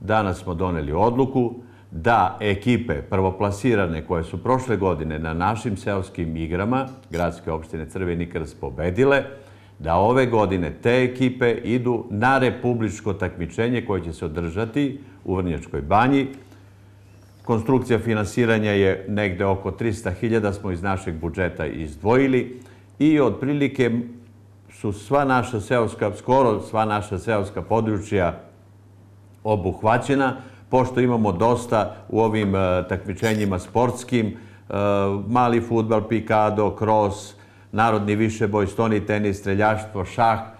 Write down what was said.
Danas smo doneli odluku da ekipe prvoplasirane koje su prošle godine na našim seoskim igrama gradske opštine Crveni krst pobedile, da ove godine te ekipe idu na republičko takmičenje koje će se održati u Vrnjačkoj banji. Konstrukcija finansiranja je negde oko 300.000 smo iz našeg budžeta izdvojili i otprilike su sva naša seoska, skoro sva naša seoska područja obuhvaćena, pošto imamo dosta u ovim e, takmičenjima sportskim, e, mali futbal, pikado, kros, narodni višeboj, stoni tenis, streljaštvo, šah,